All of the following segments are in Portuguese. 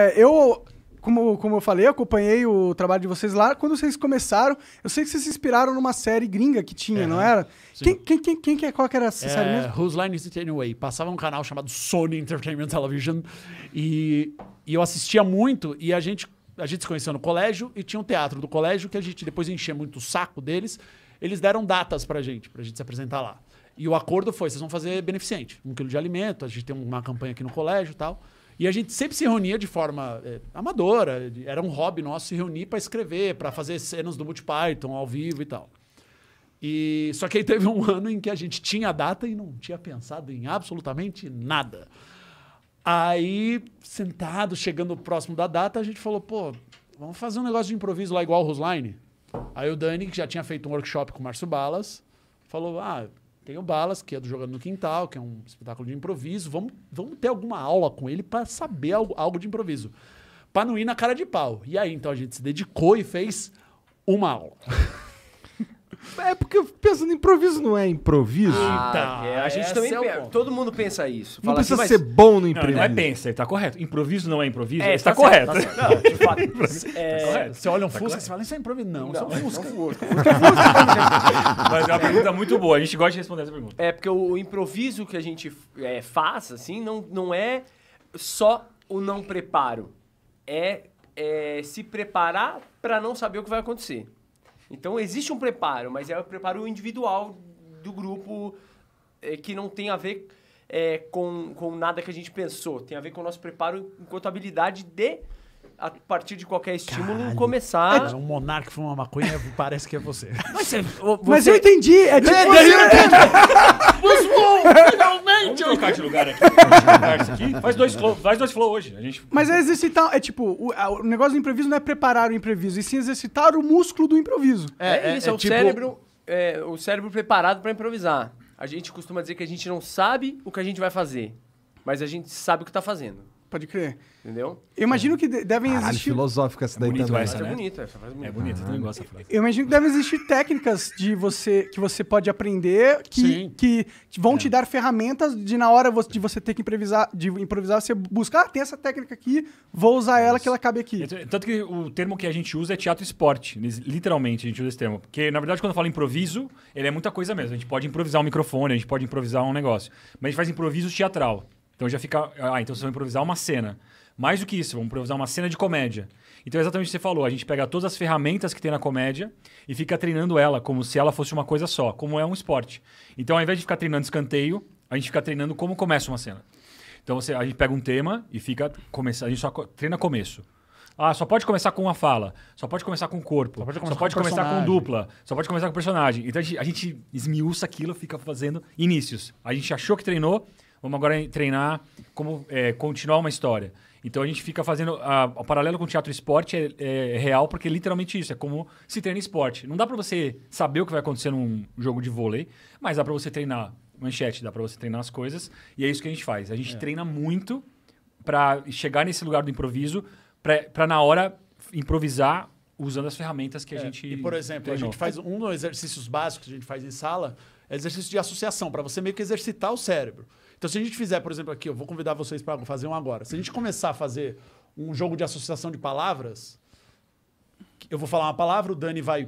É, eu, como, como eu falei, acompanhei o trabalho de vocês lá. Quando vocês começaram, eu sei que vocês se inspiraram numa série gringa que tinha, é, não era? Sim. Quem, quem, quem, quem é? Qual que era essa é, série mesmo? Whose Line Is It Anyway? Passava um canal chamado Sony Entertainment Television e, e eu assistia muito e a gente, a gente se conheceu no colégio e tinha um teatro do colégio que a gente depois enchia muito o saco deles. Eles deram datas pra gente, pra gente se apresentar lá. E o acordo foi, vocês vão fazer beneficente. Um quilo de alimento, a gente tem uma campanha aqui no colégio e tal. E a gente sempre se reunia de forma é, amadora, era um hobby nosso se reunir para escrever, para fazer cenas do Multipython Python ao vivo e tal. E só que aí teve um ano em que a gente tinha data e não tinha pensado em absolutamente nada. Aí, sentado, chegando próximo da data, a gente falou, pô, vamos fazer um negócio de improviso lá igual o Rosline. Aí o Dani, que já tinha feito um workshop com o Márcio Balas, falou, ah, tem o Balas, que é do Jogando no Quintal, que é um espetáculo de improviso. Vamos, vamos ter alguma aula com ele para saber algo, algo de improviso. Para não ir na cara de pau. E aí, então, a gente se dedicou e fez uma aula. É porque pensando em improviso não é improviso. Ah, então, é, a gente também é pensa, todo mundo pensa isso. Não assim, precisa assim, ser mas... bom no improviso. Não, não é pensa, tá correto. Improviso não é improviso, é, está tá, tá correto. tá Não, de fato, tá é, tá correto. Você olha um tá Fusca e fala, isso é improviso. Não, não isso é um Fusca. mas é uma pergunta muito boa, a gente gosta de responder essa pergunta. É porque o improviso que a gente é, faz, assim, não, não é só o não preparo. É, é se preparar para não saber o que vai acontecer. Então existe um preparo, mas é o preparo individual do grupo é, que não tem a ver é, com, com nada que a gente pensou. Tem a ver com o nosso preparo enquanto habilidade de a partir de qualquer estímulo, Caralho. começar. É, um monarca fuma maconha parece que é você. Mas, você, Mas eu entendi. É tipo. É, você... Mas, bom, finalmente! Vamos trocar de lugar aqui. Faz dois flow, faz dois flow hoje. A gente... Mas é exercitar. É tipo, o, o, negócio do improviso não é preparar o improviso, e sim exercitar o músculo do improviso. É, é, é isso, é, é o tipo... cérebro. É, o cérebro preparado para improvisar. A gente costuma dizer que a gente não sabe o que a gente vai fazer, mas a gente sabe o que tá fazendo. Pode crer. Entendeu? Eu imagino que devem Caralho, existir. filosófica essa daí é bonito também. essa, é né? bonita, essa frase é É bonita. bonita, eu também gosto dessa frase. Eu imagino que devem existir técnicas de você que você pode aprender que, que vão te é. dar ferramentas de na hora de você ter que improvisar, de improvisar você buscar, ah, tem essa técnica aqui, vou usar ela que ela cabe aqui. Tanto que o termo que a gente usa é teatro esporte. Literalmente, a gente usa esse termo. Porque, na verdade, quando eu falo improviso, ele é muita coisa mesmo. A gente pode improvisar um microfone, a gente pode improvisar um negócio. Mas a gente faz improviso teatral. Então já fica. Ah, então vocês vão improvisar uma cena. Mais do que isso, vamos improvisar uma cena de comédia. Então é exatamente o que você falou. A gente pega todas as ferramentas que tem na comédia e fica treinando ela como se ela fosse uma coisa só, como é um esporte. Então ao invés de ficar treinando escanteio, a gente fica treinando como começa uma cena. Então você, a gente pega um tema e fica começa, a gente só treina começo. Ah, só pode começar com uma fala, só pode começar com o corpo, só pode começar, só pode com, começar com, dupla, só pode começar com personagem. Então a gente, a gente esmiuça aquilo, fica fazendo inícios. A gente achou que treinou, vamos agora treinar como é, continuar uma história. Então a gente fica fazendo. A, paralelo com o teatro esporte é, é, real, porque é literalmente isso, é como se treina esporte. Não dá para você saber o que vai acontecer num jogo de vôlei, mas dá para você treinar manchete, dá para você treinar as coisas, e é isso que a gente faz. A gente é. treina muito para chegar nesse lugar do improviso, para na hora improvisar usando as ferramentas que é. a gente. E, por exemplo, treinou. a gente faz um dos exercícios básicos que a gente faz em sala é exercício de associação, para você meio que exercitar o cérebro. Então, se a gente fizer, por exemplo, aqui, eu vou convidar vocês para fazer um agora. Se a gente começar a fazer um jogo de associação de palavras, eu vou falar uma palavra, o Dani vai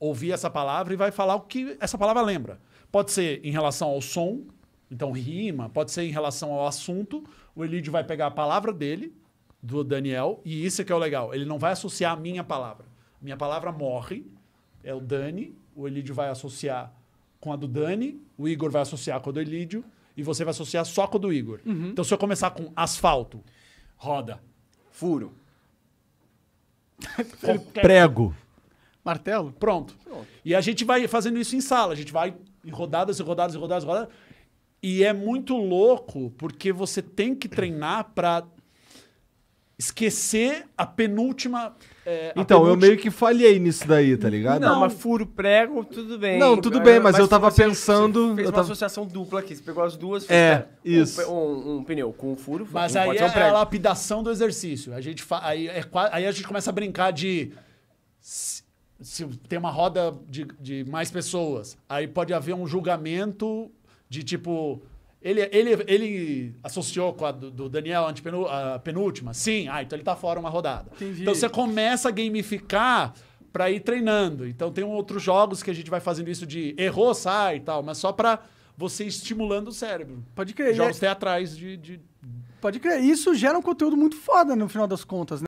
ouvir essa palavra e vai falar o que essa palavra lembra. Pode ser em relação ao som, então rima, pode ser em relação ao assunto. O Elidio vai pegar a palavra dele, do Daniel, e isso é que é o legal. Ele não vai associar a minha palavra. Minha palavra morre, é o Dani, o Elídio vai associar com a do Dani, o Igor vai associar com a do Elídio e você vai associar só com a do Igor. Uhum. Então, se eu começar com asfalto, roda, furo, prego, martelo, pronto. pronto. E a gente vai fazendo isso em sala, a gente vai em rodadas e rodadas e rodadas e rodadas. E é muito louco porque você tem que treinar para esquecer a penúltima. É, então, eu meio que falhei nisso daí, tá ligado? Não, não mas furo prego, tudo bem. Não, tudo bem, mas, mas eu tava você pensando. fez eu tava... uma associação dupla aqui, você pegou as duas, é, é um, isso. Um, um, um, pneu com um furo. Mas é um aí é prego. a lapidação do exercício. A gente fa... aí, é... aí a gente começa a brincar de. Se tem uma roda de, de mais pessoas, aí pode haver um julgamento de tipo ele, ele, ele associou com a do, do Daniel a penúltima? Sim. Ah, então ele tá fora uma rodada. Entendi. Então você começa a gamificar para ir treinando. Então tem outros jogos que a gente vai fazendo isso de errou, sai e tal, mas só para você estimulando o cérebro. Pode crer. Jogos é... teatrais de, de... Pode crer. Isso gera um conteúdo muito foda no final das contas, né?